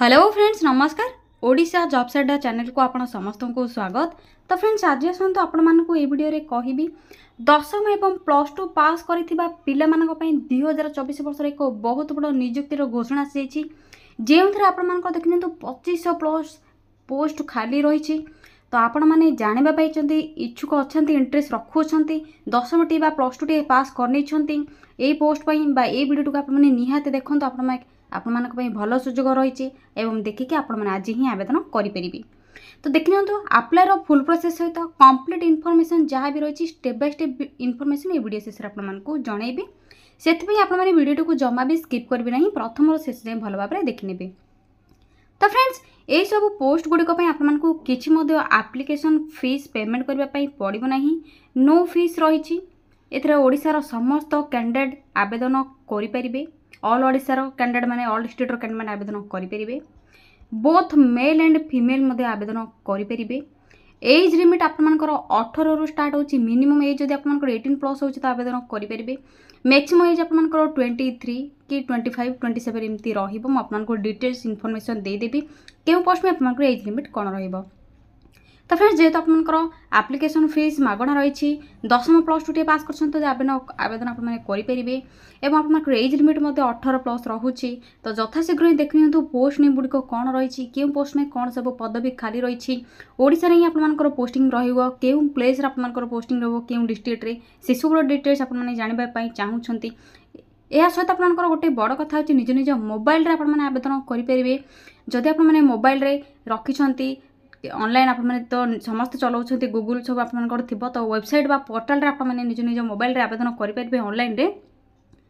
hello friends নমস্কার Odisha job সেডা ଚ୍ୟାନେଲକୁ ଆପଣ ସମସ୍ତଙ୍କୁ ସ୍ୱାଗତ ତ ଫ୍ରେଣ୍ଡସ୍ ଆଜି ଆସନ୍ତୁ ଆପଣମାନଙ୍କୁ ଏହି ଭିଡ଼ିଓରେ କହିବି ଦଶମ ଏବଂ ପ୍ଲସ୍ ଟୁ ପାସ୍ କରିଥିବା ପିଲାମାନଙ୍କ ପାଇଁ ଦୁଇ ହଜାର ଚବିଶ ବର୍ଷର ଏକ ବହୁତ ବଡ଼ ନିଯୁକ୍ତିର ଘୋଷଣା ଆସିଯାଇଛି ଯେଉଁଥିରେ ଆପଣମାନଙ୍କର ଦେଖିନିଅନ୍ତୁ ପଚିଶଶହ ପ୍ଲସ୍ ପୋଷ୍ଟ ଖାଲି ରହିଛି ତ ଆପଣମାନେ ଜାଣିବା ପାଇଛନ୍ତି ଇଚ୍ଛୁକ ଅଛନ୍ତି ଇଣ୍ଟରେଷ୍ଟ ରଖୁଛନ୍ତି ଦଶମଟି ବା ପ୍ଲସ୍ ଟୁଟି ପାସ୍ କରିନେଇଛନ୍ତି ଏହି ପୋଷ୍ଟ ପାଇଁ ବା ଏହି ଭିଡ଼ିଓଟିକୁ ଆପଣମାନେ ନିହାତି ଦେଖନ୍ତୁ ଆପଣମାନେ ଆପଣମାନଙ୍କ ପାଇଁ ଭଲ ସୁଯୋଗ ରହିଛି ଏବଂ ଦେଖିକି ଆପଣମାନେ ଆଜି ହିଁ ଆବେଦନ କରିପାରିବେ তো দেখে নিহত আপ্লাইর ফুল প্রোসেস সহিত কমপ্লিট ইনফরমেসন যা বি রয়েছে স্টেপ বাই স্টেপ ইনফরমেসন এই ভিডিও শেষে আপনার জনাইবি সেপাই আপনার ভিডিওটি জমা বি স্কিপ করবে না প্রথম শেষ যাই ভাল ভাবে দেখে নেবে তো ফ্রেন্ডস এইসব পোস্টগুড়ি আপনার কিছু আপ্লিকেসন ফিজ পেমেন্ট করা পড়ব না নো ফিজ রয়েছে এতে ওড়শার সমস্ত ক্যান্ডিডেট আবেদন করে অল ওড়িশার ক্যান্ডিডেট মানে অল স্টেটৰ ক্যান্ডিডেট মানে আবেদন কৰিবে বোথ মেল এণ্ড ফিমেল মদে আবেদন কৰিবে এজ লিমিট আপোনাক 18 ৰৰ ষ্টার্ট হচি মিনিমাম এজ যদি আপোনাক 18 প্লাস হচি তা আবেদন কৰিবে মাক্সিমাম এজ আপোনাক 23 কি 25 27 ইমতি ৰহিব ম আপোনাক ডিটেলস ইনফৰমেচন দে দেবি কিউ পজিশন ম আপোনাক এজ লিমিট কোন ৰহিব তো ଫ୍ରେଣ୍ଡସ୍ ଯେହେତୁ ଆପଣଙ୍କର ଆପ୍ଲିକେସନ୍ ଫିସ୍ ମାଗଣା ରହିଛି ଦଶମ ପ୍ଲସ୍ ଟୁ ଟିକେ ପାସ୍ କରିଛନ୍ତି ତ ଆବେଦନ ଆବେଦନ ଆପଣମାନେ କରିପାରିବେ ଏବଂ ଆପଣଙ୍କର ଏଜ୍ ଲିମିଟ୍ ମଧ୍ୟ ଅଠର ପ୍ଲସ୍ ରହୁଛି ତ ଯଥାଶୀଘ୍ର ହିଁ ଦେଖିନିଅନ୍ତୁ ପୋଷ୍ଟ ନେଗୁଡ଼ିକ କ'ଣ ରହିଛି କେଉଁ ପୋଷ୍ଟ ପାଇଁ କ'ଣ ସବୁ ପଦବୀ ଖାଲି ରହିଛି ଓଡ଼ିଶାରେ ହିଁ ଆପଣମାନଙ୍କର ପୋଷ୍ଟିଂ ରହିବ କେଉଁ ପ୍ଲେସ୍ରେ ଆପଣମାନଙ୍କର ପୋଷ୍ଟିଂ ରହିବ କେଉଁ ଡିଷ୍ଟ୍ରିକ୍ଟରେ ସେସବୁର ଡିଟେଲ୍ସ ଆପଣମାନେ ଜାଣିବା ପାଇଁ ଚାହୁଁଛନ୍ତି ଏହା ସହିତ ଆପଣଙ୍କର ଗୋଟେ ବଡ଼ କଥା ହେଉଛି ନିଜ ନିଜ ମୋବାଇଲରେ ଆପଣମାନେ ଆବେଦନ କରିପାରିବେ ଯଦି ଆପଣମାନେ ମୋବାଇଲରେ ରଖିଛନ୍ତି ଅନଲାଇନ୍ ଆପଣମାନେ ତ ସମସ୍ତେ ଚଲାଉଛନ୍ତି ଗୁଗୁଲ୍ ସବୁ ଆପଣମାନଙ୍କର ଥିବ ତ ୱେବସାଇଟ୍ ବା ପୋର୍ଟାଲ୍ରେ ଆପଣମାନେ ନିଜ ନିଜ ମୋବାଇଲ୍ରେ ଆବେଦନ କରିପାରିବେ ଅନଲାଇନ୍ରେ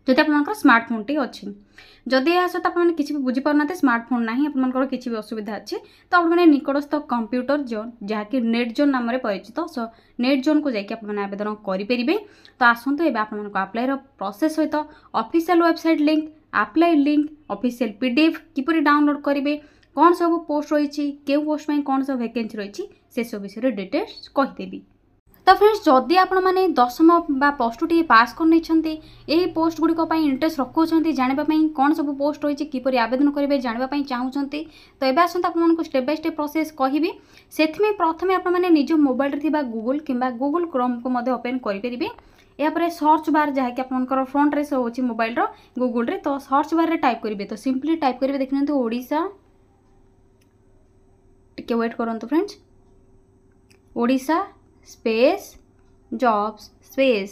ଯଦି ଆପଣଙ୍କର ସ୍ମାର୍ଟଫୋନ୍ଟି ଅଛି ଯଦି ଏହା ସହିତ ଆପଣମାନେ କିଛି ବି ବୁଝିପାରୁନାହାନ୍ତି ସ୍ମାର୍ଟଫୋନ୍ ନାହିଁ ଆପଣମାନଙ୍କର କିଛି ବି ଅସୁବିଧା ଅଛି ତ ଆପଣମାନେ ନିକଟସ୍ଥ କମ୍ପ୍ୟୁଟର ଜୋନ୍ ଯାହାକି ନେଟ୍ ଜୋନ୍ ନାମରେ ପରିଚିତ ସୋ ନେଟ୍ ଜୋନ୍କୁ ଯାଇକି ଆପଣମାନେ ଆବେଦନ କରିପାରିବେ ତ ଆସନ୍ତୁ ଏବେ ଆପଣମାନଙ୍କ ଆପ୍ଲାଏର ପ୍ରୋସେସ୍ ସହିତ official website link apply link official P D F କିପରି ଡାଉନଲୋଡ଼୍ କରିବେ କ'ଣ ସବୁ ପୋଷ୍ଟ ରହିଛି କେଉଁ ପୋଷ୍ଟ ପାଇଁ କ'ଣ ସବୁ ଭ୍ୟାକେନ୍ସି ରହିଛି ସେସବୁ ବିଷୟରେ ଡିଟେଲ୍ସ କହିଦେବି ତ ଫ୍ରେଣ୍ଡସ୍ ଯଦି ଆପଣମାନେ ଦଶମ ବା ପ୍ଲସ୍ ଟୁ ଟିକେ ପାସ୍ କରିନେଇଛନ୍ତି ଏହି ପୋଷ୍ଟ ଗୁଡ଼ିକ ପାଇଁ ଇଣ୍ଟରେଷ୍ଟ ରଖାଉଛନ୍ତି ଜାଣିବା ପାଇଁ କ'ଣ ସବୁ ପୋଷ୍ଟ ରହିଛି କିପରି ଆବେଦନ କରିବେ ଜାଣିବା ପାଇଁ ଚାହୁଁଛନ୍ତି ତ ଏବେ ଆସନ୍ତୁ ଆପଣମାନଙ୍କୁ ଷ୍ଟେପ୍ ବାଇ ଷ୍ଟେପ୍ ପ୍ରୋସେସ୍ କହିବି ସେଥିପାଇଁ ପ୍ରଥମେ ଆପଣମାନେ ନିଜ ମୋବାଇଲରେ ଥିବା ଗୁଗୁଲ୍ କିମ୍ବା ଗୁଗୁଲ୍ କ୍ରୋମ୍କୁ ମଧ୍ୟ ଓପେନ୍ କରିପାରିବେ ଏହାପରେ ସର୍ଚ୍ଚ ବାର୍ ଯାହାକି ଆପଣଙ୍କର ଫ୍ରଣ୍ଟରେ ହେଉଛି ମୋବାଇଲର ଗୁଗୁଲ୍ରେ ତ ସର୍ଚ୍ଚ ବାର୍ରେ ଟାଇପ୍ କରିବେ ତ ସିମ୍ପଲି ଟାଇପ୍ କରିବେ ଦେଖିନିଅନ୍ତୁ ଓଡ଼ିଶା টিকে ওয়েট করন্তু friends Odisha space jobs space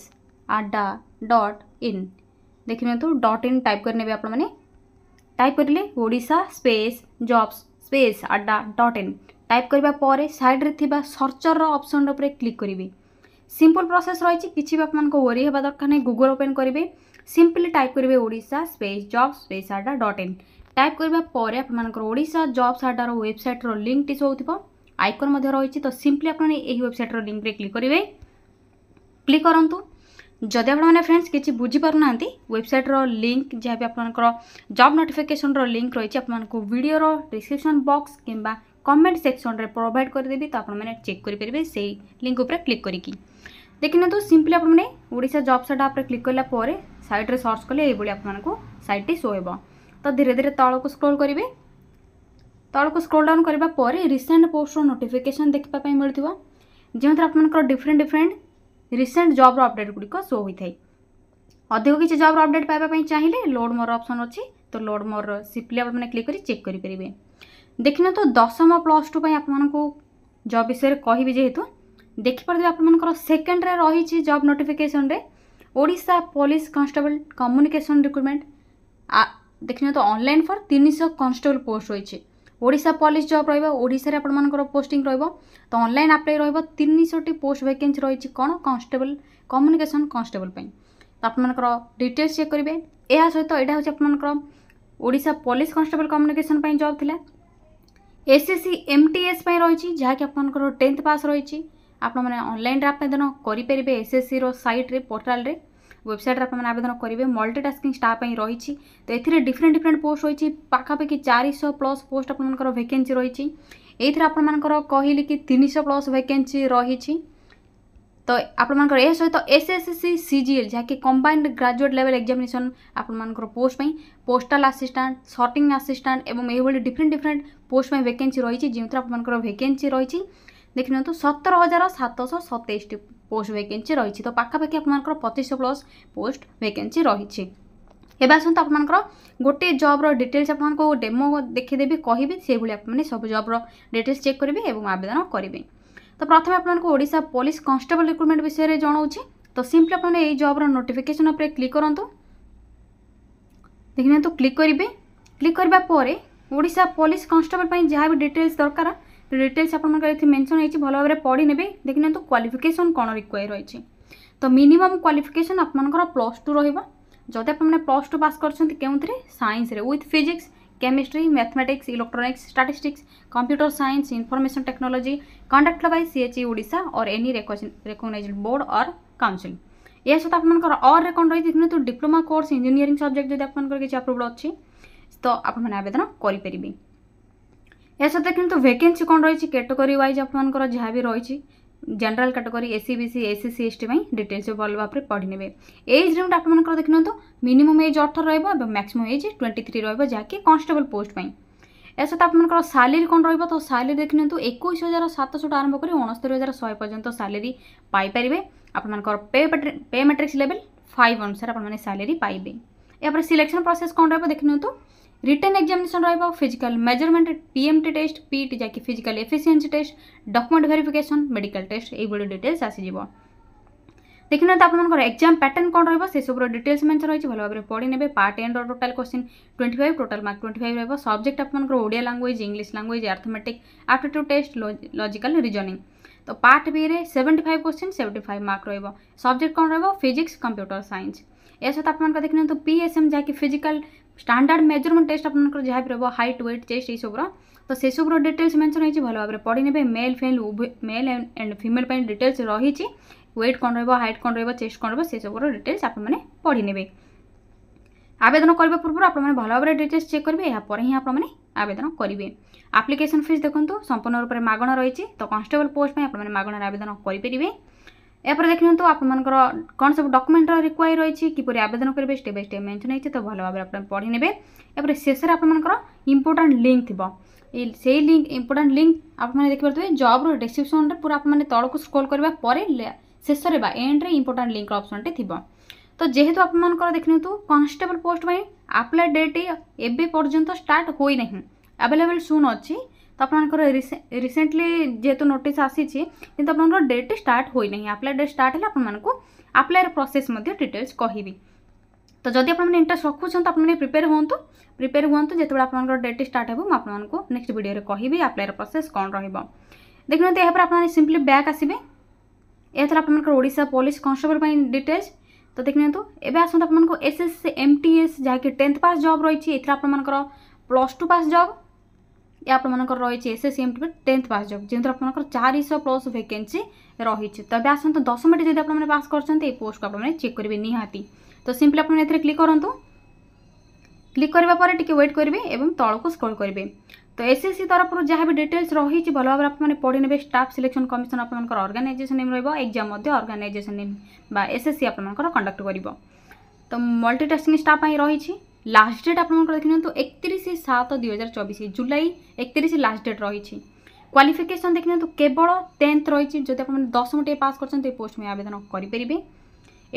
Adda dot in ଦେଖିନିଅନ୍ତୁ ଡଟ୍ ଇନ୍ ଟାଇପ୍ କରିନେବେ ଆପଣମାନେ ଟାଇପ୍ କରିଲେ Odisha space jobs space Adda dot in type କରିବା ପରେ ସାଇଡ଼୍ରେ ଥିବା ସର୍ଚରର ଅପସନ୍ ଉପରେ କ୍ଲିକ୍ କରିବେ ସିମ୍ପଲ୍ ପ୍ରୋସେସ୍ ରହିଛି କିଛି ବି ଆପଣମାନଙ୍କ ୱରି ହେବା ଦରକାର ନାହିଁ ଗୁଗଲ୍ ଓପେନ୍ କରିବେ ସିମ୍ପଲି ଟାଇପ୍ କରିବେ Odisha space job space Adda dot in type କରିବା ପରେ ଆପଣମାନଙ୍କର ଓଡ଼ିଶା ଜବ୍ ସାର୍ଟାର ୱେବସାଇଟ୍ର ଲିଙ୍କ୍ଟି ସବୁଥିବ ଆଇକନ୍ ମଧ୍ୟ ରହିଛି ତ ସିମ୍ପଲି ଆପଣ ଏହି ୱେବସାଇଟ୍ର ଲିଙ୍କ୍ରେ କ୍ଲିକ୍ କରିବେ କ୍ଲିକ୍ କରନ୍ତୁ ଯଦି ଆପଣମାନେ ଫ୍ରେଣ୍ଡସ୍ କିଛି ବୁଝିପାରୁନାହାନ୍ତି ୱେବସାଇଟ୍ର ଲିଙ୍କ୍ ଯାହାବି ଆପଣଙ୍କର ଜବ୍ ନୋଟିଫିକେସନ୍ର ଲିଙ୍କ୍ ରହିଛି ଆପଣମାନଙ୍କୁ ଭିଡ଼ିଓର ଡିସ୍କ୍ରିପ୍ସନ୍ ବକ୍ସ କିମ୍ବା କମେଣ୍ଟ ସେକ୍ସନ୍ରେ ପ୍ରୋଭାଇଡ଼ କରିଦେବି ତ ଆପଣମାନେ ଚେକ୍ କରିପାରିବେ ସେଇ ଲିଙ୍କ୍ ଉପରେ କ୍ଲିକ୍ କରିକି ଦେଖିନିଅନ୍ତୁ ସିମ୍ପଲି ଆପଣମାନେ ଓଡ଼ିଶା ଜବ୍ ସାଇଟ୍ ଆପ୍ରେ କ୍ଲିକ୍ କଲା ପରେ ସାଇଟ୍ରେ ସର୍ଚ୍ଚ କଲେ ଏଇଭଳି ଆପଣମାନଙ୍କୁ ସାଇଟ୍ଟି ଶୋ ହେବ तो धीरे धीरे तल को स्क्रोल करेंगे तल को स्क्रोल डाउन करने रिसेंट पोस्टर नोटिफिकेसन देखा मिलती जो आपर डिफरेन्ट डिफरेन्ट रिसेंट जब्र अपडेट गुड़िक शो होता है अधिक किसी जब्र अपडेट पाया चाहिए लोड मोर अपसन अच्छी तो लोड मोर सीपली आपने क्लिक कर चेक करेंगे देखने तो दशम प्लस टू पर जब विषय कहबी जेहेतु देखिपारे आपर सेकेंड में रही जब नोटिफिकेसन ओडा पुलिस कन्स्टेबल कम्युनिकेशन रिक्रुटमेंट দেখে নিଅନ୍ତୁ ଅନଲାଇନ୍ ଫର୍ ତିନିଶହ କନଷ୍ଟେବଲ ପୋଷ୍ଟ ରହିଛି ଓଡ଼ିଶା ପୋଲିସ ଜବ୍ ରହିବ ଓଡ଼ିଶାରେ ଆପଣମାନଙ୍କର ପୋଷ୍ଟିଂ ରହିବ ତ ଅନଲାଇନ୍ ଆପ୍ଲାଏ ରହିବ ତିନିଶହଟି ପୋଷ୍ଟ ଭେକେନ୍ସି ରହିଛି କ'ଣ କନଷ୍ଟେବଲ କମ୍ୟୁନିକେସନ୍ କନଷ୍ଟେବଲ ପାଇଁ ତ ଆପଣମାନଙ୍କର ଡିଟେଲ୍ସ ଚେକ୍ କରିବେ ଏହା ସହିତ ଏଇଟା ହେଉଛି ଆପଣମାନଙ୍କର ଓଡ଼ିଶା ପୋଲିସ କନଷ୍ଟେବଲ କମ୍ୟୁନିକେସନ୍ ପାଇଁ ଜବ୍ ଥିଲା ଏସ୍ଏସ୍ସି ଏମ୍ଟିଏସ୍ ପାଇଁ ରହିଛି ଯାହାକି ଆପଣଙ୍କର ଟେନ୍ଥ ପାସ୍ ରହିଛି ଆପଣମାନେ ଅନଲାଇନ୍ରେ ଆବେଦନ କରିପାରିବେ ଏସ୍ଏସ୍ସିର ସାଇଟ୍ରେ ପୋର୍ଟାଲ୍ରେ ୱେବସାଇଟ୍ରେ ଆପଣମାନେ ଆବେଦନ କରିବେ ମଲ୍ଟିଟାସ୍କିଂ ଷ୍ଟାଫ୍ ପାଇଁ ରହିଛି ତ ଏଥିରେ ଡିଫରେଣ୍ଟ ଡିଫରେଣ୍ଟ ପୋଷ୍ଟ ରହିଛି ପାଖାପାଖି ଚାରିଶହ ପ୍ଲସ୍ ପୋଷ୍ଟ ଆପଣମାନଙ୍କର ଭେକେନ୍ସି ରହିଛି ଏଇଥିରେ ଆପଣମାନଙ୍କର କହିଲି କି ତିନିଶହ ପ୍ଲସ୍ ଭେକେନ୍ସି ରହିଛି ତ ଆପଣମାନଙ୍କର ଏହା ସହିତ S S C C G L ଯାହାକି କମ୍ବାଇଣ୍ଡ ଗ୍ରାଜୁଏଟ୍ ଲେଭେଲ୍ ଏକ୍ଜାମିନେସନ୍ ଆପଣମାନଙ୍କର ପୋଷ୍ଟ ପାଇଁ ପୋଷ୍ଟାଲ ଆସିଷ୍ଟାଣ୍ଟ ସର୍ଟିଂ ଆସିଷ୍ଟାଣ୍ଟ ଏବଂ ଏହିଭଳି ଡିଫରେଣ୍ଟ ଡିଫରେଣ୍ଟ ପୋଷ୍ଟ ପାଇଁ ଭେକେନ୍ସି ରହିଛି ଯେଉଁଥିରେ ଆପଣମାନଙ୍କର ଭେକେନ୍ସି ରହିଛି ଦେଖିନିଅନ୍ତୁ ସତର ହଜାର ସାତଶହ ସତେଇଶଟି পোস্ট ভ্যাকেন্সি রয়েছে তো পাখাপাখি আপনার পঁচিশ প্লস পোস্ট ভ্যাকেন্সি রয়েছে এবার আসন্তু আপনার গোটে জব্র ডিটেলস আপনার ডেমো দেখেদেবি কহবি সেইভাবে আপনার সব জব্র ডিটেলস চেক করবে এবং আবেদন করবে তো প্রথমে আপনার ওড়শা পুলিশ কনস্টেবল রিক্রুটমেন্ট বিষয়ে জনাওছি তো সিম্পলি আপনার এই জব্র নোটিফিকেসন উপরে ক্লিক করতু দেখে নিহত ক্লিক করবে ক্লিক করা পরে ওড়শা পুলিশ কনস্টেবল যা বি ডিটেলস দরকার ଡିଟେଲ୍ସ ଆପଣଙ୍କର ଏଠି ମେନସନ୍ ହେଇଛି ଭଲ ଭାବରେ ପଢ଼ିନେବେ ଦେଖିନିଅନ୍ତୁ କ୍ୱାଲିଫିକେସନ୍ କ'ଣ ରିକ୍ୱାର ରହିଛି ତ ମିନିମମ୍ କ୍ୱାଲିଫିକେସନ୍ ଆପଣଙ୍କର ପ୍ଲସ୍ ଟୁ ରହିବ ଯଦି ଆପଣମାନେ ପ୍ଲସ୍ ଟୁ ପାସ୍ କରିଛନ୍ତି କେଉଁଥିରେ ସାଇନ୍ସରେ with physics chemistry mathematics electronics statistics computer science information technology conductor by CHE Odisha or any recognise board or council ଏହା ସହିତ ଆପଣଙ୍କର ଅର୍ରେ କ'ଣ ରହିଛି କିନ୍ତୁ ଡିପ୍ଲୋମା କୋର୍ସ ଇଞ୍ଜିନିୟରିଂ ସବଜେକ୍ଟ ଯଦି ଆପଣଙ୍କର କିଛି ଆପ୍ରୁଭ୍ଡ ଅଛି ତ ଆପଣମାନେ ଆବେଦନ କରିପାରିବେ ଏହା ସହିତ କିନ୍ତୁ ଭେକେନ୍ସି କ'ଣ ରହିଛି କ୍ୟାଟେଗୋରୀ ୱାଇଜ୍ ଆପଣମାନଙ୍କର ଯାହା ବି ରହିଛି general category SC BC SC CST পাই ডিটেলস ভাল ভাবে পড়ি নেবে এজ লিমিট আপনার দেখি নিতু মিনিমম এজ অঠর রহব এবং ম্যাক্সিমম এজ টোয়েন্টি থ্রি রহব যা কি কনস্টেবল পোস্ট পাই এর সাথে আপনার স্যালারি কোণ রহব তো স্যালারি দেখি নিতু একুশ হাজার সাতশো আরম্ভ করে অনস্তরি হাজার শহে পর্যন্ত স্যালারি পাইপারে আপনার pay pay matrix level five অনুসারে আপনার স্যালারি পাইবে এরপরে সিলেকশন প্রসেস কোণ রহব দেখি নিতু रिटर्न एग्जामिनेशन रहा physical measurement TMT test PET जैकि physical efficiency test document verification medical test ये डिटेल्स आसीज দেখি নিহত আপনার এক্সাম প্যাটর্ন কম রহব সেসবুর ডিটেলস মেনশন রয়েছে ভালোভাবে পড়ে নেবে পার্ট এন্ডর total question twenty five total mark twenty five রহব সবজেক্ট আপনার Odia language English language arithmetic aptitude test logical reasoning তো পার্ট বি রে seventy five question seventy five mark রহব subject কম রহব ফিজিক্স কম্পিউটর সাইন্স এ সহ আপনার দেখি নিহত পিএসএম যা কি ফিজিকাল স্ট্যান্ডার্ড মেজরমেন্ট টেস্ট আপনার যা বি রহব হাইট ওয়েট চেস্ট এইসবুর তো সেসবুর ডিটেলস মেনশন হয়েছে ভালো ভাবে পড়ে নেবে মেল ফেল মেল এন্ড ফিমেল পাই ডিটেলস রয়েছে ওয়েট কোণ রহব হাইট কোণ রহব চেস্ট কোণ রহব সেসবুর ডিটেলস আপনার মানে পড়ে নেবে আবেদন করা পূর্ব আপনার ভালো ভাবে ডিটেলস চেক করবে এরপরে হি আপনার মানে আবেদন করবে আপ্লিকেসন ফিজ দেখুন সম্পূর্ণ রূপে মাগণা রয়েছে তো কনস্টেবল পোস্ট আপনার মানে মাগণার আবেদন করে এরপরে দেখে নিহতু আপনার কোণ সব ডকুমেন্টর রিকোয়ার রয়েছে কিপর আবেদন করবে স্টেপ বাই স্টেপ মেনশন হয়েছে তো ভালো ভাবে আপনার পড়ে নেবে এরপরে শেষে আপনার ইম্পর্টাট লিঙ্ক থাকবে সেই লিঙ্ক ইম্পর্টাট লিঙ্ক আপনার দেখিপারে জব্র ডেসক্রিপশনরে পুরা আপনার তলক স্ক্রোল করা পরে শেষে বা এন্ড্রে ইম্পর্টাট লিঙ্কর অপসনটি থাকবে তো যেহেতু আপনার দেখে নিহতু কনস্টেবল পোস্ট আপ্লাই ডেট এবে পর্যন্ত স্টার্ট হয়ে না আভেলেবল সুন অ ତ ଆପଣଙ୍କର ରିସେଣ୍ଟଲି ଯେହେତୁ ନୋଟିସ୍ ଆସିଛି କିନ୍ତୁ ଆପଣଙ୍କର ଡେଟ୍ ଷ୍ଟାର୍ଟ ହୋଇନାହିଁ ଆପ୍ଲାଏ ଡେଟ୍ ଷ୍ଟାର୍ଟ ହେଲେ ଆପଣମାନଙ୍କୁ ଆପ୍ଲାଏର ପ୍ରୋସେସ୍ ମଧ୍ୟ ଡିଟେଲ୍ସ କହିବି ତ ଯଦି ଆପଣମାନେ ଇଣ୍ଟରେଷ୍ଟ ରଖୁଛନ୍ତି ଆପଣମାନେ ପ୍ରିପେୟାର ହୁଅନ୍ତୁ ପ୍ରିପେୟାର ହୁଅନ୍ତୁ ଯେତେବେଳେ ଆପଣଙ୍କର ଡେଟ୍ ଷ୍ଟାର୍ଟ ହେବ ମୁଁ ଆପଣମାନଙ୍କୁ ନେକ୍ସଟ ଭିଡ଼ିଓରେ କହିବି ଆପ୍ଲାଏର ପ୍ରୋସେସ୍ କ'ଣ ରହିବ ଦେଖୁନାହାନ୍ତି ଏହାପରେ ଆପଣମାନେ ସିମ୍ପଲି ବ୍ୟାକ୍ ଆସିବେ ଏହାଦ୍ୱାରା ଆପଣମାନଙ୍କର ଓଡ଼ିଶା ପୋଲିସ କନଷ୍ଟେବଲ ପାଇଁ ଡିଟେଲ୍ସ ତ ଦେଖିନିଅନ୍ତୁ ଏବେ ଆସନ୍ତୁ ଆପଣମାନଙ୍କୁ S S M T S ଯାହାକି ଟେନ୍ଥ ପାସ୍ ଜବ୍ ରହିଛି ଏଥିରେ ଆପଣମାନଙ୍କର ପ୍ଲସ୍ ଟୁ ପାସ୍ ଜବ୍ ଆପଣମାନଙ୍କର ରହିଛି SSC MT tenth pass job ଯେଉଁଥିରେ ଆପଣଙ୍କର ଚାରିଶହ ପ୍ଲସ୍ ଭେକେନ୍ସି ରହିଛି ତେବେ ଆସନ୍ତୁ ଦଶମଟି ଯଦି ଆପଣମାନେ ପାସ୍ କରିଛନ୍ତି ଏଇ ପୋଷ୍ଟକୁ ଆପଣମାନେ ଚେକ୍ କରିବେ ନିହାତି ତ ସିମ୍ପଲି ଆପଣମାନେ ଏଥିରେ କ୍ଲିକ୍ କରନ୍ତୁ କ୍ଲିକ୍ କରିବା ପରେ ଟିକେ ୱେଟ୍ କରିବେ ଏବଂ ତଳକୁ ସ୍କ୍ରୋଲ୍ କରିବେ ତ ଏସ୍ଏସ୍ସି ତରଫରୁ ଯାହା ବି ଡିଟେଲ୍ସ ରହିଛି ଭଲ ଭାବରେ ଆପଣମାନେ ପଢ଼ିନେବେ ଷ୍ଟାଫ୍ ସିଲେକ୍ସନ୍ କମିଶନ୍ ଆପଣମାନଙ୍କର ଅର୍ଗାନାଇଜେସନ୍ ନେମ୍ ରହିବ ଏକ୍ଜାମ୍ ମଧ୍ୟ ଅର୍ଗାନାଇଜେସନ୍ ନେମ୍ ବା ଏସ୍ଏସ୍ସି ଆପଣମାନଙ୍କର କଣ୍ଡକ୍ଟ କରିବ ତ ମଲ୍ଟିଟାସ୍କିଂ ଷ୍ଟାଫ୍ ପାଇଁ ରହିଛି ଲାଷ୍ଟ ଡେଟ୍ ଆପଣଙ୍କର ଦେଖିନିଅନ୍ତୁ ଏକତିରିଶ ସାତ ଦୁଇ ହଜାର ଚବିଶ ଜୁଲାଇ ଏକତିରିଶ ଲାଷ୍ଟ ଡେଟ୍ ରହିଛି କ୍ୱାଲିଫିକେସନ ଦେଖିନିଅନ୍ତୁ କେବଳ ଟେନ୍ଥ ରହିଛି ଯଦି ଆପଣମାନେ ଦଶମ ଟିକେ ପାସ୍ କରିଛନ୍ତି ଏ ପୋଷ୍ଟ ପାଇଁ ଆବେଦନ କରିପାରିବେ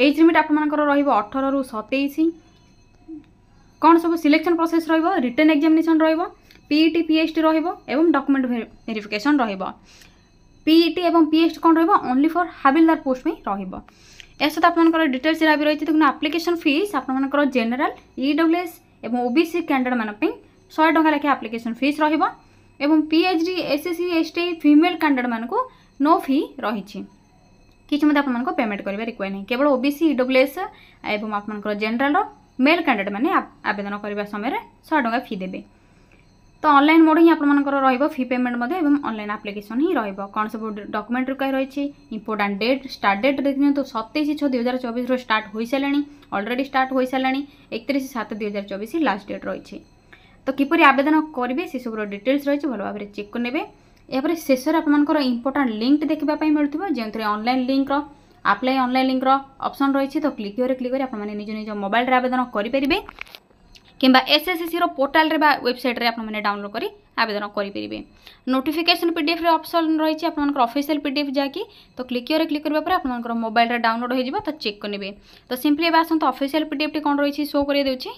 ଏଜ୍ ଲିମିଟ୍ ଆପଣମାନଙ୍କର ରହିବ ଅଠରରୁ ସତେଇଶ କ'ଣ ସବୁ ସିଲେକ୍ସନ ପ୍ରୋସେସ୍ ରହିବ ରିଟର୍ନ ଏକ୍ଜାମିନେସନ୍ ରହିବ ପିଇଟି ପିଏଚ୍ଡି ରହିବ ଏବଂ ଡକୁମେଣ୍ଟ ଭେରିଫିକେସନ୍ ରହିବ পিইটি এবং পিএইচডি কোন রহব অনলি ফর হাবিলদার পোস্ট পাই রহব ଏହା ସହିତ ଆପଣଙ୍କର ଡିଟେଲ୍ସ ଯାହା ବି ରହିଛି ଦେଖନ୍ତୁ ଆପ୍ଲିକେସନ୍ ଫିସ୍ ଆପଣମାନଙ୍କର ଜେନେରାଲ୍ ଇଡବ୍ଲ୍ୟୁଏସ୍ ଏବଂ ଓବିସି କ୍ୟାଣ୍ଡିଡେଟ୍ମାନଙ୍କ ପାଇଁ ଶହେ ଟଙ୍କା ଲେଖାଏଁ ଆପ୍ଲିକେସନ୍ ଫିସ୍ ରହିବ ଏବଂ PH D SSC ST female କ୍ୟାଣ୍ଡିଡେଟ୍ମାନଙ୍କୁ ନୋ ଫି ରହିଛି କିଛି ମଧ୍ୟ ଆପଣମାନଙ୍କୁ ପେମେଣ୍ଟ କରିବା ରିକ୍ୱାର ନାହିଁ କେବଳ ଓବିସି ଇଡବ୍ଲ୍ୟୁଏସ୍ ଏବଂ ଆପଣଙ୍କର ଜେନେରାଲ୍ର ମେଲ୍ କ୍ୟାଣ୍ଡିଡେଟ୍ମାନେ ଆବେଦନ କରିବା ସମୟରେ ଶହେ ଟଙ୍କା ଫି ଦେବେ ତ ଅନଲାଇନ୍ ମୋଡ଼ ହିଁ ଆପଣମାନଙ୍କର ରହିବ ଫି ପେମେଣ୍ଟ ମଧ୍ୟ ଏବଂ ଅନଲାଇନ୍ ଆପ୍ଲିକେସନ୍ ହିଁ ରହିବ କ'ଣ ସବୁ ଡକୁମେଣ୍ଟ ରିକ୍ୱାର ରହିଛି ଇମ୍ପୋର୍ଟାଣ୍ଟ ଡେଟ୍ ଷ୍ଟାର୍ଟ ଡେଟ୍ ଦେଖିନିଅନ୍ତୁ ସତେଇଶ ଛଅ ଦୁଇ ହଜାର ଚବିଶରୁ ଷ୍ଟାର୍ଟ ହୋଇସାରିଲାଣି ଅଲରେଡ଼ି ଷ୍ଟାର୍ଟ ହୋଇସାରିଲାଣି ଏକତିରିଶ ସାତ ଦୁଇ ହଜାର ଚବିଶ ଲାଷ୍ଟ ଡେଟ୍ ରହିଛି ତ କିପରି ଆବେଦନ କରିବେ ସେସବୁର ଡିଟେଲ୍ସ ରହିଛି ଭଲ ଭାବରେ ଚେକ୍ କରିନେବେ ଏହାପରେ ଶେଷରେ ଆପଣମାନଙ୍କର ଇମ୍ପୋର୍ଟାଣ୍ଟ ଲିଙ୍କ୍ ଦେଖିବା ପାଇଁ ମିଳୁଥିବ ଯେଉଁଥିରେ ଅନଲାଇନ୍ ଲିଙ୍କ୍ର ଆପ୍ଲାଏ ଅନଲାଇନ୍ ଲିଙ୍କ୍ର ଅପସନ୍ ରହିଛି ତ କ୍ଲିକ୍ ଉପରେ କ୍ଲିକ୍ କରି ଆପଣମାନେ ନିଜ ନିଜ ମୋବାଇଲରେ ଆବେଦନ କରିପାରିବେ কিংবা এসএসএসির পোর্টালে বা ওয়েবসাইটে আপনার ডাউনলোড করে আবেদন করে নোটিফিকেসন পিডিএফ অপসন রয়েছে আপনার অফিসিয়াল পিডিএফ যা কি তো ক্লিকিওরে ক্লিক করা পরে আপনার মোবাইলের ডাউনলোড হয়ে যাব তো চেক করে নেবে তো সিম্পলি এবার আসুন অফিসিয়াল পিডিএফটি কোণ রয়েছে শো করে দেছি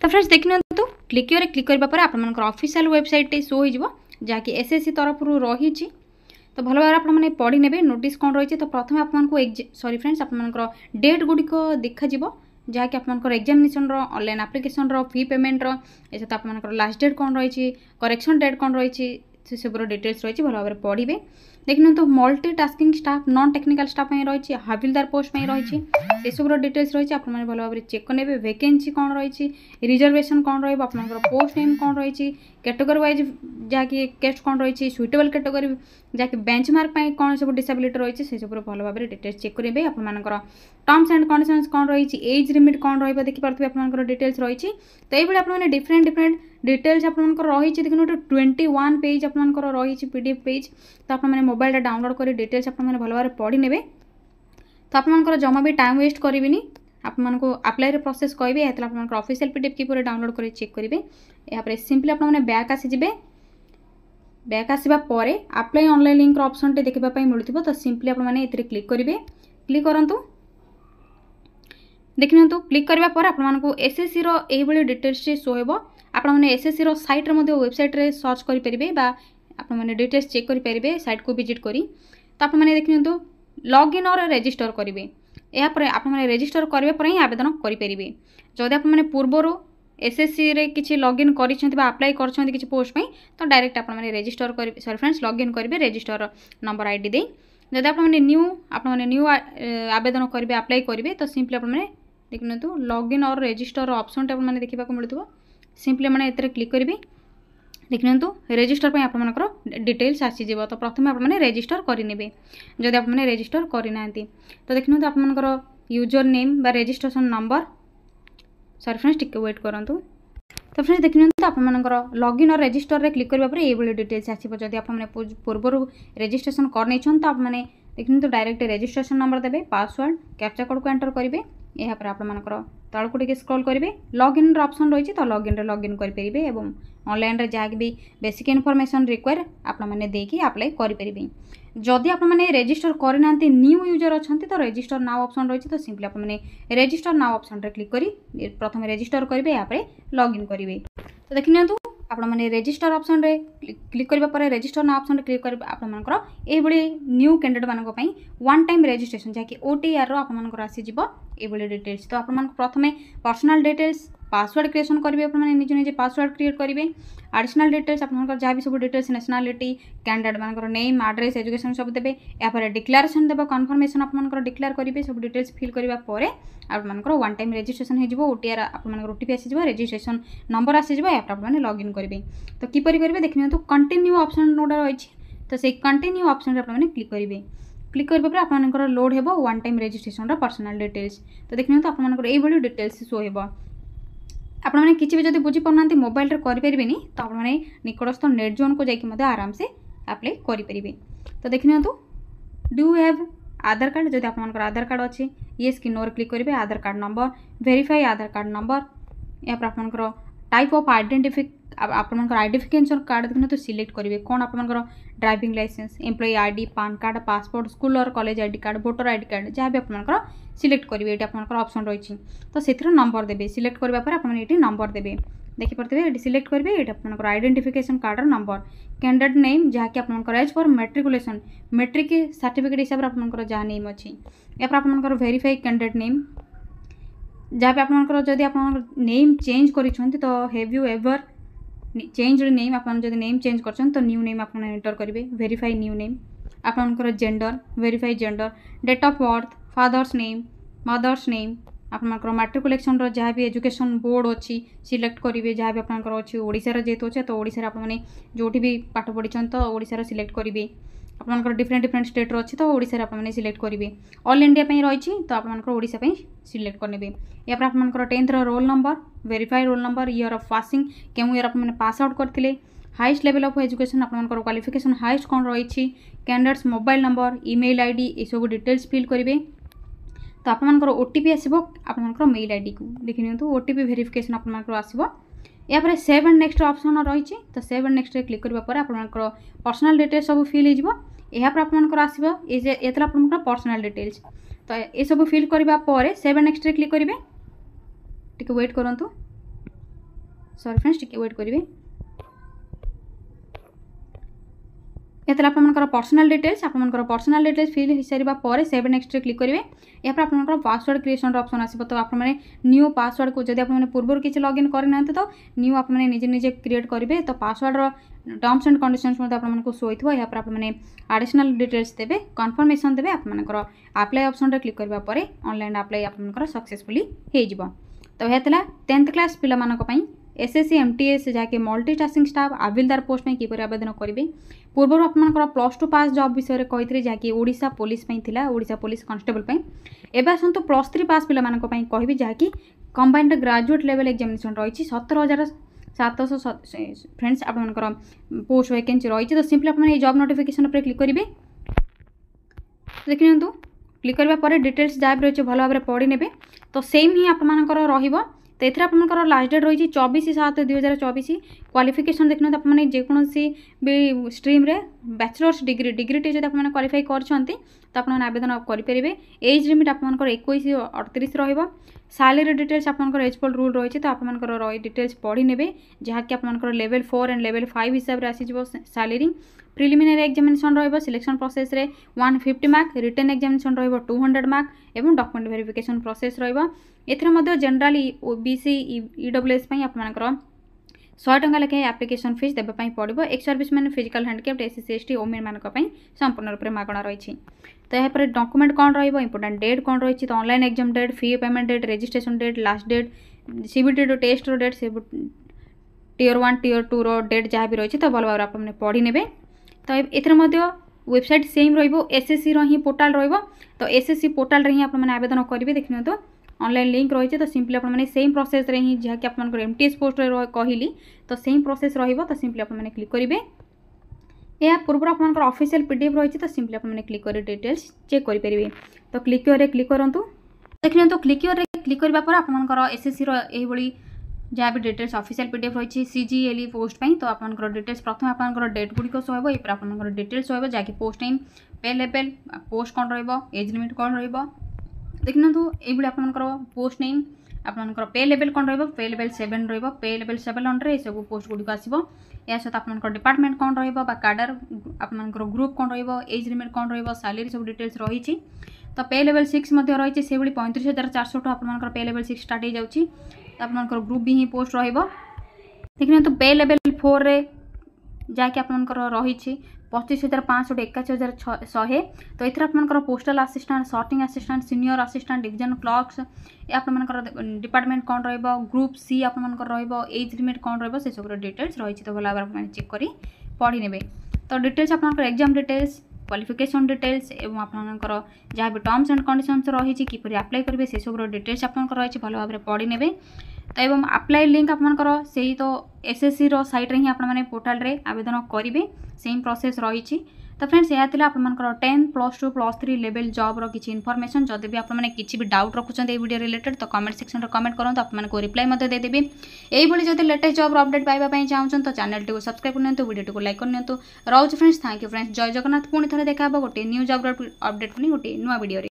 তো ফ্রেন্ডস দেখি নিউ ক্লিকিওরে ক্লিক করা পরে আপনার অফিসিয়াল ওয়েবসাইটটি শো হয়ে যাব যা কি এসএসসি তরফর রয়েছে তো ভাল ভাবে আপনার পড়ি নেবে নোটিস কোণ রয়েছে তো প্রথমে আপনার সরি ফ্রেন্ডস আপনার ডেট গুড়ি দেখা যাব ଯାହାକି ଆପଣଙ୍କର ଏକ୍ଜାମିନେସନ୍ର ଅନଲାଇନ୍ ଆପ୍ଲିକେସନ୍ର ଫି ପେମେଣ୍ଟର ଏସହିତ ଆପଣଙ୍କର ଲାଷ୍ଟ ଡେଟ୍ କ'ଣ ରହିଛି କରେକ୍ସନ୍ ଡେଟ୍ କ'ଣ ରହିଛି ସେସବୁର ଡିଟେଲ୍ସ ରହିଛି ଭଲ ଭାବରେ ପଢ଼ିବେ ଦେଖିନିଅନ୍ତୁ multi tasking staff non technical staff ପାଇଁ ରହିଛି ହାବିଲଦାର ପୋଷ୍ଟ ପାଇଁ ରହିଛି ଏସବୁର ଡିଟେଲ୍ସ ରହିଛି ଆପଣମାନେ ଭଲ ଭାବରେ ଚେକ୍ କରିନେବେ ଭେକେନ୍ସି କ'ଣ ରହିଛି ରିଜର୍ଭେସନ୍ କ'ଣ ରହିବ ଆପଣଙ୍କର ପୋଷ୍ଟ ନେମ୍ କ'ଣ ରହିଛି କ୍ୟାଟେଗୋରୀ ୱାଇଜ୍ ଯାହାକି କେଷ୍ଟ କ'ଣ ରହିଛି ସୁଇଟେବଲ୍ କ୍ୟାଟେଗୋରୀ ଯାହାକି ବେଞ୍ଚ ମାର୍କ ପାଇଁ କ'ଣ ସବୁ ଡିସାବିଲିଟି ରହିଛି ସେସବୁର ଭଲ ଭାବରେ ଡିଟେଲ୍ସ ଚେକ୍ କରିବେ ଆପଣମାନଙ୍କର ଟର୍ମସ୍ ଆଣ୍ଡ କଣ୍ଡିସନ୍ସ କ'ଣ ରହିଛି ଏଜ୍ ଲିମିଟ୍ କ'ଣ ରହିବ ଦେଖିପାରୁଥିବେ ଆପଣଙ୍କର ଡିଟେଲ୍ସ ରହିଛି ତ ଏଇଭଳି ଆପଣମାନେ ଡିଫରେଣ୍ଟ ଡିଫରେଣ୍ଟ ଡିଟେଲ୍ସ ଆପଣଙ୍କର ରହିଛି ଦେଖନ୍ତୁ ଗୋଟେ ଟ୍ୱେଣ୍ଟି ୱାନ୍ ପେଜ୍ ଆପଣଙ୍କର ରହିଛି ପି ଡି ଏଫ୍ ପେଜ୍ ତ ଆପଣମାନେ মোবাইলটা ডাউনলোড করে ডিটেल्स আপনার ভাল ভাবে পড়ি নেবে তো আপনার জমা বি টাইম ওয়েস্ট করবেনি ଆପଣମାନଙ୍କୁ ଆପ୍ଲାଇର ପ୍ରୋସେସ୍ କହିବେ ଏହାଥିଲା ଆପଣଙ୍କର ଅଫିସିଆଲ ପି ଡି ଏଫ୍ କିପରି ଡାଉନଲୋଡ଼ କରି ଚେକ୍ କରିବେ ଏହାପରେ ସିମ୍ପଲି ଆପଣମାନେ ବ୍ୟାକ୍ ଆସିଯିବେ ବ୍ୟାକ୍ ଆସିବା ପରେ ଆପ୍ଲାଏ ଅନଲାଇନ୍ ଲିଙ୍କର ଅପସନ୍ଟି ଦେଖିବା ପାଇଁ ମିଳୁଥିବ ତ ସିମ୍ପଲି ଆପଣମାନେ ଏଥିରେ କ୍ଲିକ୍ କରିବେ କ୍ଲିକ୍ କରନ୍ତୁ ଦେଖିନିଅନ୍ତୁ କ୍ଲିକ୍ କରିବା ପରେ ଆପଣମାନଙ୍କୁ ଏସ୍ଏସ୍ସିର ଏହିଭଳି ଡିଟେଲ୍ସଟି ଶୋ ହେବ ଆପଣମାନେ ଏସ୍ଏସ୍ସିର ସାଇଟ୍ରେ ମଧ୍ୟ ୱେବସାଇଟ୍ରେ ସର୍ଚ୍ଚ କରିପାରିବେ ବା ଆପଣମାନେ ଡିଟେଲ୍ସ ଚେକ୍ କରିପାରିବେ ସାଇଟ୍କୁ ଭିଜିଟ୍ କରି ତ ଆପଣମାନେ ଦେଖିନିଅନ୍ତୁ ଲଗ୍ଇନ୍ ଅର୍ ରେଜିଷ୍ଟର କରିବେ ଏହାପରେ ଆପଣମାନେ ରେଜିଷ୍ଟର କରିବା ପାଇଁ ଆବେଦନ କରିପାରିବେ ଯଦି ଆପଣମାନେ ପୂର୍ବରୁ ଏସ୍ଏସ୍ସିରେ କିଛି ଲଗ୍ଇନ୍ କରିଛନ୍ତି ବା ଆପ୍ଲାଏ କରିଛନ୍ତି କିଛି ପୋଷ୍ଟ ପାଇଁ ତ ଡାଇରେକ୍ଟ ଆପଣମାନେ ରେଜିଷ୍ଟର କରିବେ ସରି ଫ୍ରେଣ୍ଡସ୍ ଲଗ୍ଇନ୍ କରିବେ ରେଜିଷ୍ଟର ନମ୍ବର ଆଇ ଡ଼ି ଦେଇ ଯଦି ଆପଣମାନେ ନ୍ୟୁ ଆପଣମାନେ ନ୍ୟୁ ଆବେଦନ କରିବେ ଆପ୍ଲାଏ କରିବେ ତ ସିମ୍ପଲି ଆପଣମାନେ ଦେଖିନିଅନ୍ତୁ ଲଗ୍ଇନ୍ ଅର୍ ରେଜିଷ୍ଟର ଅପସନ୍ଟା ଆପଣମାନେ ଦେଖିବାକୁ ମିଳୁଥିବ ସିମ୍ପଲି ମାନେ ଏଥିରେ କ୍ଲିକ୍ କରିବେ ଦେଖିନିଅନ୍ତୁ ରେଜିଷ୍ଟର ପାଇଁ ଆପଣମାନଙ୍କର ଡିଟେଲ୍ସ ଆସିଯିବ ତ ପ୍ରଥମେ ଆପଣମାନେ ରେଜିଷ୍ଟର କରିନେବେ ଯଦି ଆପଣମାନେ ରେଜିଷ୍ଟର କରିନାହାନ୍ତି ତ ଦେଖିନିଅନ୍ତୁ ଆପଣମାନଙ୍କର ୟୁଜର ନେମ୍ ବା ରେଜିଷ୍ଟ୍ରେସନ ନମ୍ବର ସରି ଫ୍ରେଣ୍ଡସ୍ ଟିକେ ୱେଟ୍ କରନ୍ତୁ ତ ଫ୍ରେଣ୍ଡସ୍ ଦେଖିନିଅନ୍ତୁ ଆପଣମାନଙ୍କର ଲଗ୍ଇନ୍ ଅର୍ ରେଜିଷ୍ଟରରେ କ୍ଲିକ୍ କରିବା ପରେ ଏଇଭଳି ଡିଟେଲ୍ସ ଆସିବ ଯଦି ଆପଣମାନେ ପୂର୍ବରୁ ରେଜିଷ୍ଟ୍ରେସନ କରିନେଇଛନ୍ତି ତ ଆପଣମାନେ ଦେଖିନିଅନ୍ତୁ ଡାଇରେକ୍ଟ ରେଜିଷ୍ଟ୍ରେସନ ନମ୍ବର ଦେବେ ପାସୱାର୍ଡ଼ କ୍ୟାପ୍ଚା କୋଡ଼କୁ ଏଣ୍ଟର କରିବେ ଏହାପରେ ଆପଣମାନଙ୍କର ତଳକୁ ଟିକେ ସ୍କ୍ରୋଲ୍ କରିବେ ଲଗ୍ଇନ୍ର ଅପସନ୍ ରହିଛି ତ ଲଗ୍ଇନ୍ରେ ଲଗ୍ଇନ୍ କରିପାରିବେ ଏବଂ ଅନଲାଇନ୍ରେ ଯାହାକି ବି ବେସିକ୍ ଇନଫର୍ମେସନ୍ ରିକ୍ୱାର ଆପଣମାନେ ଦେଇକି ଆପ୍ଲାଏ କରିପାରିବେ ଯଦି ଆପଣମାନେ ରେଜିଷ୍ଟର କରିନାହାନ୍ତି ନ୍ୟୁ ୟୁଜର୍ ଅଛନ୍ତି ତ ରେଜିଷ୍ଟର ନାଓ ଅପସନ୍ ରହିଛି ତ ସିମ୍ପଲି ଆପଣମାନେ ରେଜିଷ୍ଟର ନାଓ ଅପସନ୍ରେ କ୍ଲିକ୍ କରି ପ୍ରଥମେ ରେଜିଷ୍ଟର କରିବେ ଏହାପରେ ଲଗ୍ଇନ୍ କରିବେ ତ ଦେଖିନିଅନ୍ତୁ ଆପଣମାନେ ରେଜିଷ୍ଟର ଅପସନ୍ରେ କ୍ଲିକ୍ କରିବା ପରେ ରେଜିଷ୍ଟର ନା ଅପସନ୍ରେ କ୍ଲିକ୍ କରିବା ଆପଣମାନଙ୍କର ଏହିଭଳି ନ୍ୟୁ କ୍ୟାଣ୍ଡିଡେଟ୍ମାନଙ୍କ ପାଇଁ ୱାନ୍ ଟାଇମ୍ ରେଜିଷ୍ଟ୍ରେସନ୍ ଯାହାକି ଓଟିଆର୍ର ଆପଣମାନଙ୍କର ଆସିଯିବ এইভাবে ডিটেলস তো আপনার প্রথমে পর্সোনাল ডিটেলস পাসওয়ার্ড ক্রিয়েসন করবে আপনার নিজ নিজ পাসওয়ার্ড ক্রিয়েট করবে আডিশনাল ডিটেলস আপনার যা সব ডিটেলস ন্যাশনালিটি ক্যান্ডিডেট মানুষ নেম আড্রেস এজুকেশন সব দেবে এরপরে ডিক্লারেসন দেব কনফর্মেসন আপনার ডিক্লার করবে সব ডিটেলস ফিল করা পরে আপনার ওয়ান টাইম রেজিষ্ট্রেসন হয়ে যাব ওটিআর আপনার ওটিপি আসিযোগ রেজিষ্ট্রেসন নম্বর আসিযোগ এটা আপনার লগ ইন করবে তো কিপর করবে দেখি নিহত কন্টিনিউ অপসন গোটা রয়েছে তো সেই কন্টিনিউ অপসন আপনার ক্লিক করবে ক্লিক করা পরে আপনার লোড হব ওয়ান টাইম রেজিষ্ট্রেসনর পর্সোনাল ডিটেলস তো দেখুন আপনার এইভাবে ডিটেলস শো হব আপনার কিছু বি যদি বুঝিপার না মোবাইলের করে তো আপনার মানে মানে নিকটস্থ নেট জোন কু যাই আরামসে আপ্লাই করে তো দেখি নিহত ডু হ্যাভ আধার কার্ড যদি আপনার আধার কার্ড অছে ইয়েস কি নোর ক্লিক করবে Aadhaar card number verify Aadhaar card number এরপর আপনার টাইপ অফ আইডেন্টিফিক ଆପଣଙ୍କର ଆଇଡେଣ୍ଟିଫିକେସନ୍ କାର୍ଡ଼ ଦେଖିନନ୍ତୁ ସିଲେକ୍ଟ କରିବେ କ'ଣ ଆପଣଙ୍କର driving licence employee I D PAN card passport ସ୍କୁଲର college I D card voter I D card ଯାହା ବି ଆପଣଙ୍କର ସିଲେକ୍ଟ କରିବେ ଏଠି ଆପଣଙ୍କର ଅପସନ୍ ରହିଛି ତ ସେଥିରୁ ନମ୍ବର ଦେବେ ସିଲେକ୍ଟ କରିବା ପରେ ଆପଣ ଏଠି ନମ୍ବର ଦେବେ ଦେଖିପାରୁଥିବେ ଏଠି ସିଲେକ୍ଟ କରିବେ ଏଠି ଆପଣଙ୍କର ଆଇଡେଣ୍ଟିଫିକେସନ୍ କାର୍ଡ଼ର ନମ୍ବର କ୍ୟାଣ୍ଡିଡେଟ୍ ନେମ୍ ଯାହାକି ଆପଣଙ୍କର age for matriculation matric certificate ହିସାବରେ ଆପଣଙ୍କର ଯାହା ନେମ୍ ଅଛି ଏହାପରେ ଆପଣଙ୍କର ଭେରିଫାଇ କ୍ୟାଣ୍ଡିଡେଟ୍ ନେମ୍ ଯାହା ବି ଆପଣଙ୍କର ଯଦି ଆପଣଙ୍କର ନେମ୍ ଚେଞ୍ଜ କରିଛନ୍ତି ତ have you ever changed name আপনার যদি নেম চেঞ্জ করছেন তো নিউ নেম আপনার এন্টর করবে ভেরিফাই নিউ নেম আপনার gender verify gender date of birth father's name mother's name ଆପଣଙ୍କର ମାଟ୍ରିକୁଲେସନ୍ର ଯାହା ବି ଏଜୁକେସନ୍ ବୋର୍ଡ଼ ଅଛି ସିଲେକ୍ଟ କରିବେ ଯାହା ବି ଆପଣଙ୍କର ଅଛି ଓଡ଼ିଶାର ଯେହେତୁ ଅଛି ତ ଓଡ଼ିଶାରେ ଆପଣମାନେ ଯେଉଁଠି ବି ପାଠ ପଢ଼ିଛନ୍ତି ତ ଓଡ଼ିଶାର ସିଲେକ୍ଟ କରିବେ আপনার ডিফরেন্ট ডিফরেন্ট স্টেট্র অছি তো ওড়শার আপনার সিলেক্ট করবে অল ইন্ডিয়া রয়েছে তো আপনার ওড়শা সিলেক্ট করবে এরপরে আপনার টেন্থর roll number verify roll number year of passing কেউ ইয়র আপনার পাস আউট করলে হাইস্ট লেভেল অফ এজুকেশন আপনার কোয়ালিফিকেসন হাইস্ট কম রয়েছে candidates mobile number email ID এসব ডিটেলস ফিল করবে তো আপনার ওটিপি আসব আপনার মেইল আইডি দেখে নিউ ওটিপি ভেরিফিকেসন আপনার আসব ଏହାପରେ ସେଭ୍ ଆଣ୍ଡ ନେକ୍ସଟ ଅପସନ୍ ରହିଛି ତ ସେଭ୍ ଆଣ୍ଡ ନେକ୍ସଟରେ କ୍ଲିକ୍ କରିବା ପରେ ଆପଣଙ୍କର ପର୍ସନାଲ୍ ଡିଟେଲ୍ସ ସବୁ ଫିଲ୍ ହୋଇଯିବ ଏହାପରେ ଆପଣଙ୍କର ଆସିବ ଏ ଯେ ଏ ଥିଲା ଆପଣଙ୍କର ପର୍ସନାଲ୍ ଡିଟେଲ୍ସ ତ ଏସବୁ ଫିଲ୍ କରିବା ପରେ ସେଭ୍ ଆଣ୍ଡ ନେକ୍ସଟରେ କ୍ଲିକ୍ କରିବେ ଟିକେ ୱେଟ୍ କରନ୍ତୁ ସରି ଫ୍ରେଣ୍ଡସ୍ ଟିକେ ୱେଟ୍ କରିବେ ଏଥିରେ ଆପଣମାନଙ୍କର ପର୍ସନାଲ୍ ଡିଟେଲ୍ସ ଆପଣମାନଙ୍କର ପର୍ସନାଲ୍ ଡିଟେଲ୍ସ ଫିଲ୍ ହୋଇସାରିବା ପରେ ସେଭ୍ ନେକ୍ସଟ୍ରେ କ୍ଲିକ୍ କରିବେ ଏହାପରେ ଆପଣଙ୍କର ପାସୱାର୍ଡ଼ କ୍ରିଏସନ୍ର ଅପସନ୍ ଆସିବ ତ ଆପଣମାନେ ନ୍ୟୁ ପାସୱାର୍ଡ଼କୁ ଯଦି ଆପଣମାନେ ପୂର୍ବରୁ କିଛି ଲଗ୍ଇନ୍ କରିନାହାନ୍ତି ତ ନ୍ୟୁ ଆପଣମାନେ ନିଜେ ନିଜେ କ୍ରିଏଟ୍ କରିବେ ତ ପାସୱାର୍ଡ଼ର ଟର୍ମସ୍ ଆଣ୍ଡ କଣ୍ଡିସନ୍ସ ମଧ୍ୟ ଆପଣମାନଙ୍କୁ ଶୋଇଥିବ ଏହାପରେ ଆପଣମାନେ ଆଡ଼ିସନାଲ୍ ଡିଟେଲ୍ସ ଦେବେ କନଫର୍ମେସନ୍ ଦେବେ ଆପଣମାନଙ୍କର ଆପ୍ଲାଏ ଅପସନ୍ରେ କ୍ଲିକ୍ କରିବା ପରେ ଅନଲାଇନ୍ ଆପ୍ଲାଏ ଆପଣମାନଙ୍କର ସକ୍ସେସଫୁଲି ହୋଇଯିବ ତ ଏହା ଥିଲା ଟେନ୍ଥ କ୍ଲାସ୍ ପିଲାମାନଙ୍କ ପାଇଁ এসএসসি এমটিএস যাকে মল্টিটাস্কিং স্টাফ আবিলদার পোস্ট পাই কিপর আবেদন করবে পূর্বর আপনার প্লস টু পাস জব বিষয়ে কে যাকি ওড়শা পুলিশ পাই লা ওড়শা পুলিশ কনস্টেবল পাই এবে আসন্তু প্লস থ্রি পাস পিলা পাই কহবি যাকি কম্বাইন্ড গ্রাজুয়েট লেভেল এক্সামিনেসন রয়েছে সতেরো হাজার সাতশো ফ্রেন্ডস আপনার পোস্ট ভ্যাকেন্সি রয়েছে তো সিম্পলি আপনার এই জব নোটিফিকেসন উপরে ক্লিক করবে দেখে নিতু ক্লিক করা পরে ডিটেলস যা রয়েছে ভালো ভাবে পড়ি নেবে তো সেম হি আপনার রহব তো এতে আপনার লাস্ট ডেট রয়েছে চবিশ সাত দুই হাজার চবিশ କ୍ୱାଲିଫିକେସନ୍ ଦେଖିନିଅନ୍ତୁ ଆପଣମାନେ ଯେକୌଣସି ବି ଷ୍ଟ୍ରିମ୍ରେ ବ୍ୟାଚଲର୍ସ ଡିଗ୍ରୀ ଡିଗ୍ରୀଟି ଯଦି ଆପଣମାନେ କ୍ୱାଲିଫାଇ କରିଛନ୍ତି ତ ଆପଣମାନେ ଆବେଦନ କରିପାରିବେ ଏଜ୍ ଲିମିଟ୍ ଆପଣମାନଙ୍କର ଏକୋଇଶ ଅଠତିରିଶ ରହିବ ସାଲେରୀ ଡିଟେଲ୍ସ ଆପଣଙ୍କର ଏଜପୋଲ୍ ରୁଲ୍ ରହିଛି ତ ଆପଣମାନଙ୍କର ରହି ଡିଟେଲ୍ସ ପଢ଼ିନେବେ ଯାହାକି ଆପଣଙ୍କର level four and level five ହିସାବରେ ଆସିଯିବ ସାଲେରୀ ପ୍ରିଲିମିନାରୀ ଏକ୍ଜାମିନେସନ୍ ରହିବ ସିଲେକ୍ସନ୍ ପ୍ରୋସେସ୍ରେ one fifty mark written examination ରହିବ ଟୁ ହଣ୍ଡ୍ରେଡ଼ ମାର୍କ ଏବଂ ଡକ୍ୟୁମେଣ୍ଟ ଭେରିଫିକେସନ୍ ପ୍ରୋସେସ୍ ରହିବ ଏଥିରେ ମଧ୍ୟ general O B C E W S ପାଇଁ ଆପଣମାନଙ୍କର ଶହେ ଟଙ୍କା ଲେଖାଏଁ ଆପ୍ଲିକେସନ୍ ଫିସ୍ ଦେବା ପାଇଁ ପଡ଼ିବ ex serviceman physical handicapped S S S T ଓମେନ୍ମାନଙ୍କ ପାଇଁ ସମ୍ପୂର୍ଣ୍ଣ ରୂପରେ ମାଗଣା ରହିଛି ତ ଏହାପରେ ଡକୁମେଣ୍ଟ କ'ଣ ରହିବ ଇମ୍ପୋର୍ଟାଣ୍ଟ ଡେଟ୍ କ'ଣ ରହିଛି ତ online exam date fee payment date registration date last date ସିବିଟିର ଟେଷ୍ଟର ଡେଟ୍ ସେ ଟିୟର୍ ୱାନ୍ ଟିୟର୍ ଟୁର ଡେଟ୍ ଯାହା ବି ରହିଛି ତ ଭଲ ଭାବରେ ଆପଣମାନେ ପଢ଼ିନେବେ ତ ଏଥିରେ ମଧ୍ୟ ୱେବସାଇଟ୍ ସେମ୍ ରହିବ ଏସ୍ଏସ୍ସିର ହିଁ ପୋର୍ଟାଲ୍ ରହିବ ତ ଏସ୍ଏସ୍ସି ପୋର୍ଟାଲ୍ରେ ହିଁ ଆପଣମାନେ ଆବେଦନ କରିବେ ଦେଖିନିଅନ୍ତୁ অনলাইন লিঙ্ক রয়েছে তো সিম্পলি আপনার সেই প্রসেসরে হি যা কি আপনার এমটিএস পোস্টরে কহিলি তো সেই প্রসেস রহব তো সিম্পলি আপনার ক্লিক করবে ଏହା ପୂର୍ବରୁ ଆପଣଙ୍କର ଅଫିସିଆଲ୍ ପି ଡି ଏଫ୍ ରହିଛି ତ ସିମ୍ପଲି ଆପଣମାନେ କ୍ଲିକ୍ କରି ଡିଟେଲ୍ସ ଚେକ୍ କରିପାରିବେ ତ କ୍ଲିକ୍ ଇୟର୍ରେ କ୍ଲିକ୍ କରନ୍ତୁ ଦେଖିନିଅନ୍ତୁ କ୍ଲିକ୍ ଇୟର୍ରେ କ୍ଲିକ୍ କରିବା ପରେ ଆପଣଙ୍କର ଏସ୍ଏସ୍ସିର ଏହିଭଳି ଯାହା ବି details official P D F ରହିଛି ସି ଜି ଏଲ୍ ଇ ପୋଷ୍ଟ ପାଇଁ ତ ଆପଣଙ୍କର ଡିଟେଲ୍ସ ପ୍ରଥମେ ଆପଣଙ୍କର ଡେଟ୍ ଗୁଡ଼ିକ ସହିବ ଏପରେ ଆପଣଙ୍କର ଡିଟେଲ୍ସ ରହିବ ଯାହାକି post time pay level post କ'ଣ ରହିବ ଏଜ୍ ଲିମିଟ୍ କ'ଣ ରହିବ ଦେଖିନିଅନ୍ତୁ ଏଇଭଳି ଆପଣମାନଙ୍କର ପୋଷ୍ଟ ନେମ୍ ଆପଣମାନଙ୍କର ପେ ଲେଭେଲ୍ କ'ଣ ରହିବ ପେ ଲେଭେଲ୍ ସେଭେନ୍ ରହିବ ପେ ଲେଭେଲ୍ ସେଭେନ୍ ଅଣ୍ଡରରେ ଏସବୁ ପୋଷ୍ଟ ଗୁଡ଼ିକ ଆସିବ ଏହା ସହିତ ଆପଣଙ୍କର ଡିପାର୍ଟମେଣ୍ଟ କ'ଣ ରହିବ ବା କ୍ୟାଡ଼ର ଆପଣମାନଙ୍କର ଗ୍ରୁପ୍ କ'ଣ ରହିବ ଏଜ୍ ଲିମିଟ୍ କ'ଣ ରହିବ ସାଲେରୀ ସବୁ ଡିଟେଲ୍ସ ରହିଛି ତ ପେ ଲେଭେଲ୍ ସିକ୍ସ ମଧ୍ୟ ରହିଛି ସେଭଳି ପଇଁତିରିଶ ହଜାର ଚାରିଶହଠୁ ଆପଣମାନଙ୍କର ପେ ଲେଭେଲ୍ ସିକ୍ସ ଷ୍ଟାର୍ଟ ହୋଇଯାଉଛି ଆପଣମାନଙ୍କର ଗ୍ରୁପ୍ ବି ହିଁ ପୋଷ୍ଟ ରହିବ ଦେଖିନିଅନ୍ତୁ ପେ ଲେଭେଲ୍ ଫୋର୍ରେ ଯାହାକି ଆପଣଙ୍କର ରହିଛି ପଚିଶ ହଜାର ପାଞ୍ଚଶହ ଏକାଅଶୀ ହଜାର ଶହେ ତ ଏଥିରେ ଆପଣଙ୍କର postal assistant sorting assistant senior assistant division ଏ ଆପଣମାନଙ୍କର ଡିପାର୍ଟମେଣ୍ଟ କ'ଣ ରହିବ ଗ୍ରୁପ୍ ସି ଆପଣମାନଙ୍କର ରହିବ ଏଜ୍ ଲିମିଟ୍ କ'ଣ ରହିବ ସେସବୁର ଡିଟେଲ୍ସ ରହିଛି ତ ଭଲ ଭାବରେ ଆପଣମାନେ ଚେକ୍ କରି ପଢ଼ିନେବେ ତ ଡିଟେଲ୍ସ ଆପଣଙ୍କର ଏକ୍ଜାମ୍ ଡିଟେଲ୍ସ କ୍ୱାଲିଫିକେସନ୍ ଡିଟେଲ୍ସ ଏବଂ ଆପଣଙ୍କର ଯାହା ବି ଟର୍ମସ୍ ଆଣ୍ଡ କଣ୍ଡିସନ୍ସ ରହିଛି କିପରି ଆପ୍ଲାଏ କରିବେ ସେସବୁର ଡିଟେଲ୍ସ ଆପଣଙ୍କର ରହିଛି ଭଲ ଭାବରେ ପଢ଼ିନେବେ ତ ଏବଂ ଆପ୍ଲାଏ ଲିଙ୍କ୍ ଆପଣମାନଙ୍କର ସେଇ ତ ଏସ୍ଏସ୍ସିର ସାଇଟ୍ରେ ହିଁ ଆପଣମାନେ ପୋର୍ଟାଲ୍ରେ ଆବେଦନ କରିବେ ସେମ୍ ପ୍ରୋସେସ୍ ରହିଛି ତ ଫ୍ରେଣ୍ଡସ୍ ଏହା ଥିଲା ଆପଣମାନଙ୍କର ten plus two plus three level ଜବ୍ର କିଛି ଇନଫର୍ମେସନ୍ ଯଦି ବି ଆପଣମାନେ କିଛି ବି ଡାଉଟ୍ ରଖୁଛନ୍ତି ଏଇ ଭିଡ଼ିଓ ରିଲେଟେଡ୍ ତ କମେଣ୍ଟ ସେକ୍ସନ୍ରେ କମେଣ୍ଟ କରନ୍ତୁ ଆପଣମାନଙ୍କୁ ରିପ୍ଲାଏ ମଧ୍ୟ ଦେଇଦେବି ଏଇଭଳି ଯଦି ଲେଟେଷ୍ଟ ଜବ୍ର ଅପଡେଟ୍ ପାଇବା ପାଇଁ ଚାହୁଁଛନ୍ତି ତ ଚ୍ୟାନେଲ୍ଟିକୁ ସବସ୍କ୍ରାଇବ୍ କରିନିଅନ୍ତୁ ଭିଡ଼ିଓଟିକୁ ଲାଇକ୍ କରିନିଅନ୍ତୁ ରହୁଛି ଫ୍ରେଣ୍ଡସ୍ ଥ୍ୟାଙ୍କ ୟୁ ଫ୍ରେଣ୍ଡସ୍ ଜୟ ଜଗନ୍ନାଥ ପୁଣି ଥରେ ଦେଖା ହେବ ଗୋଟିଏ ନ୍ୟୁ ଜବ୍ର ଅପଡେଟ୍ ପୁଣି ଗୋଟିଏ ନୂଆ ଭିଡ଼ିଓରେ